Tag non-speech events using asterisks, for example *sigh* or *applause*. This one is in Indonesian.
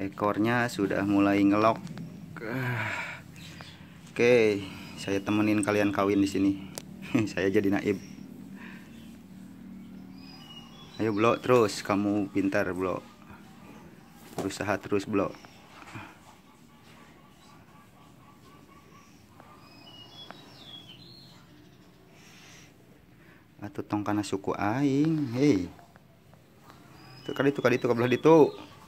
ekornya sudah mulai ngelok oke saya temenin kalian kawin di sini *laughs* saya jadi naib ayo blok terus kamu pintar blok berusaha terus blok atau tongkana suku aing hei kali itu kali itu kebelah itu